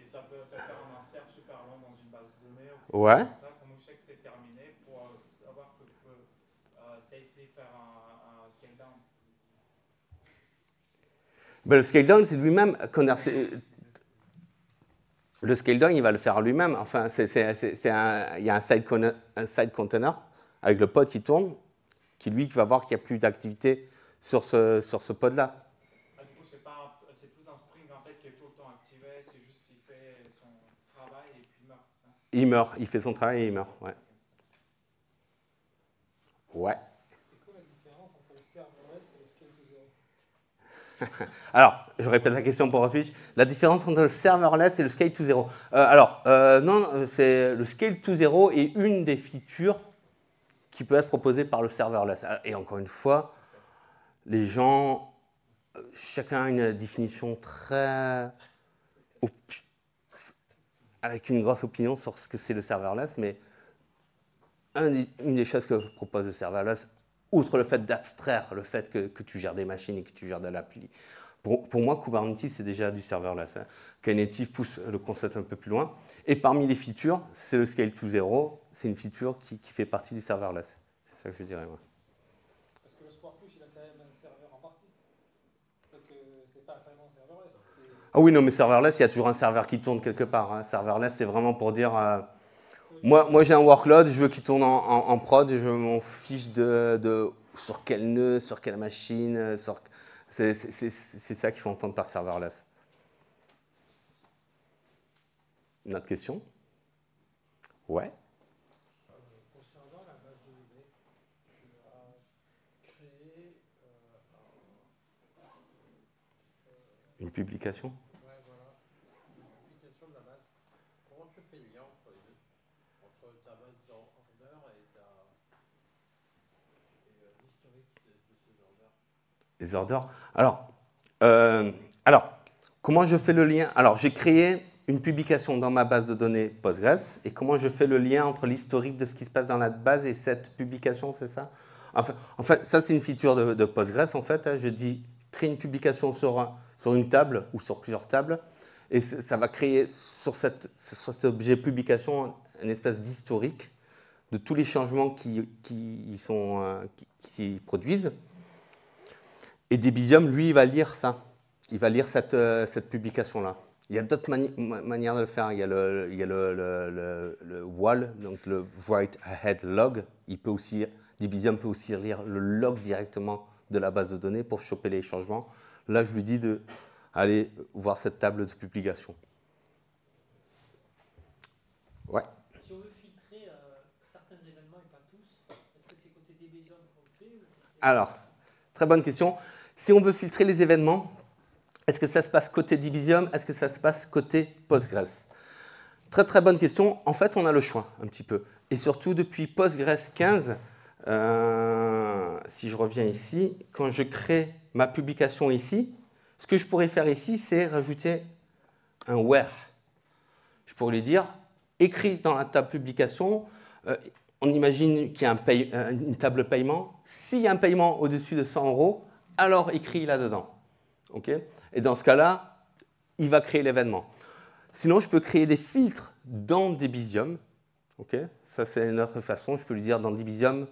Et ça peut ça faire un insert super long dans une base de données. Ouais. Ça, comment je sais que c'est terminé pour euh, savoir que je peux euh, safely faire un, un scale down ben, le scale down, c'est lui-même. Le scale down, il va le faire lui-même. Enfin, il y a un side, un side container avec le pod qui tourne, qui lui va voir qu'il n'y a plus d'activité sur ce, sur ce pod-là. Bah, du coup, c'est plus un spring en fait, qui est tout le temps activé, c'est juste qu'il fait son travail et puis il meurt. Ça il meurt, il fait son travail et il meurt, ouais. Ouais. C'est quoi la différence entre le serverless et le scale to zero Alors, je répète la question pour Twitch. La différence entre le serverless et le scale to zero. Euh, alors, euh, non, c'est le scale to zero est une des features qui peut être proposé par le serverless. Et encore une fois, les gens, chacun a une définition très... avec une grosse opinion sur ce que c'est le serverless, mais une des choses que propose le serverless, outre le fait d'abstraire le fait que, tu gères des machines et que tu gères de l'appli, pour, moi, Kubernetes, c'est déjà du serverless. Hein. Knative pousse le concept un peu plus loin. Et parmi les features, c'est le scale to zero. c'est une feature qui, fait partie du serverless. C'est ça que je dirais. moi. Parce que le il a quand même un serveur en partie. Euh, pas vraiment serverless. Ah oui, non, mais serverless, il y a toujours un serveur qui tourne quelque part. Hein. Serverless, c'est vraiment pour dire. Euh, moi, moi j'ai un workload, je veux qu'il tourne en, prod, je m'en fiche de, sur quel nœud, sur quelle machine. Euh, c'est ça qu'il faut entendre par serverless. Une autre question Ouais. Concernant la base de données, tu as créé une publication Ouais, voilà. Une publication de la base. Comment tu fais le lien entre les deux Entre ta base d'ordre et, ta... et l'historique de, ces ordres Les ordres Alors, euh, alors, comment je fais le lien Alors, j'ai créé une publication dans ma base de données Postgres et comment je fais le lien entre l'historique de ce qui se passe dans la base et cette publication, c'est ça en fait, ça, c'est une feature de, Postgres. En fait, hein. je dis crée une publication sur, une table ou sur plusieurs tables et ça va créer sur, cet objet publication une espèce d'historique de tous les changements qui, qui, euh, produisent. Et Debium, lui, il va lire ça. Il va lire cette euh, publication-là. Il y a d'autres manières de le faire. Il y a, le, il le, wall, donc le write ahead log. Il peut aussi, Dibizium peut aussi lire le log directement de la base de données pour choper les changements. Là, je lui dis d'aller voir cette table de publication. Ouais. Si on filtrer euh, certains événements et pas tous, est-ce que c'est côté Alors, très bonne question. Si on veut filtrer les événements, est-ce que ça se passe côté Divisium Est-ce que ça se passe côté Postgres Très très bonne question. En fait, on a le choix un petit peu. Et surtout, depuis Postgres 15, euh, si je reviens ici, quand je crée ma publication ici, ce que je pourrais faire ici, c'est rajouter un where. Je pourrais lui dire, écrit dans la table publication, euh, on imagine qu'il y a euh, une table paiement. S'il y a un paiement au-dessus de 100 euros, alors écrit là-dedans. OK et dans ce cas-là, il va créer l'événement. Sinon, je peux créer des filtres dans d'ibisium. Ok, ça, c'est une autre façon. Je peux lui dire dans Dibisium,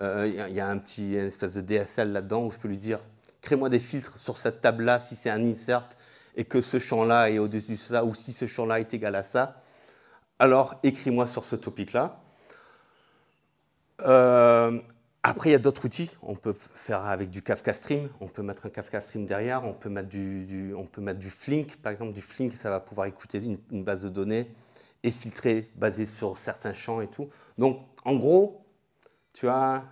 euh, il y, a un petit, espèce de DSL là-dedans où je peux lui dire crée-moi des filtres sur cette table-là si c'est un insert et que ce champ-là est au-dessus de ça ou si ce champ-là est égal à ça. Alors écris-moi sur ce topic-là. Euh, après, il y a d'autres outils. On peut faire avec du Kafka Stream, on peut mettre un Kafka Stream derrière, on peut mettre du, on peut mettre du Flink, par exemple. Du Flink, ça va pouvoir écouter une, base de données et filtrer basé sur certains champs et tout. Donc, en gros, tu as...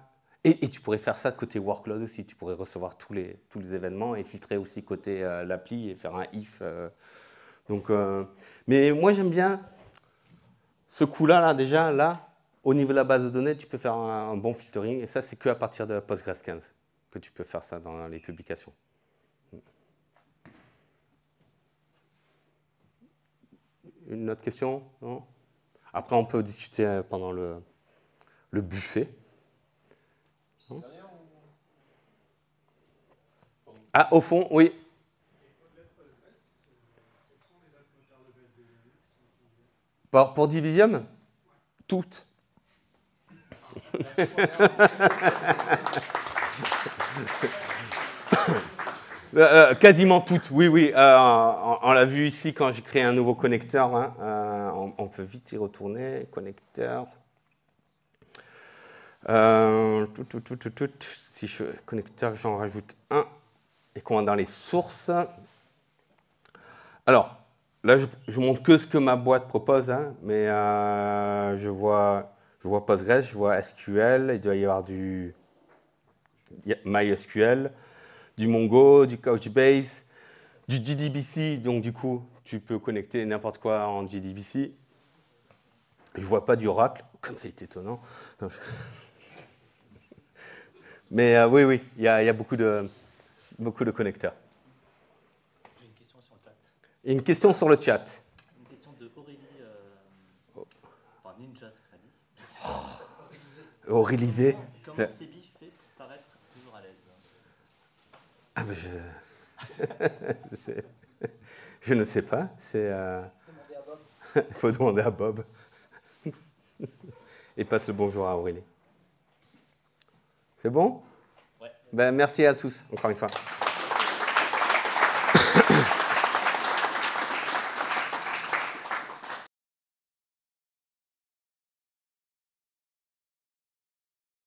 Et, tu pourrais faire ça côté workload aussi. Tu pourrais recevoir tous les, tous les événements et filtrer aussi côté euh, l'appli et faire un if. Euh. donc, euh, mais moi, j'aime bien ce coup-là, là, déjà, là, au niveau de la base de données, tu peux faire un, bon filtering, et ça, c'est que à partir de Postgres 15 que tu peux faire ça dans les publications. Une autre question non Après, on peut discuter euh, pendant le, buffet. ah, au fond, oui. Pour, pour Divisium Toutes. Euh, euh, quasiment toutes, oui, oui. Euh, on, l'a vu ici quand j'ai créé un nouveau connecteur. Hein, on, peut vite y retourner. Connecteur. Tout, tout, tout, si je connecteur, j'en rajoute un. Et qu'on va dans les sources. Alors, là, je, je montre que ce que ma boîte propose, hein, mais je vois je vois Postgres, je vois SQL, il doit y avoir du MySQL, du Mongo, du Couchbase, du GDBC. Donc du coup, tu peux connecter n'importe quoi en GDBC. Je vois pas d'Oracle, comme c'est étonnant. Mais euh, oui, oui, il y, a beaucoup de, beaucoup de connecteurs. Une question sur le chat. Une question sur le chat. Aurélie V. Comment Sébi fait pour paraître toujours à l'aise Ah ben je... je ne sais pas. C'est. Euh... Il faut demander à Bob. Et passe le bonjour à Aurélie. C'est bon ben, Merci à tous, encore une fois.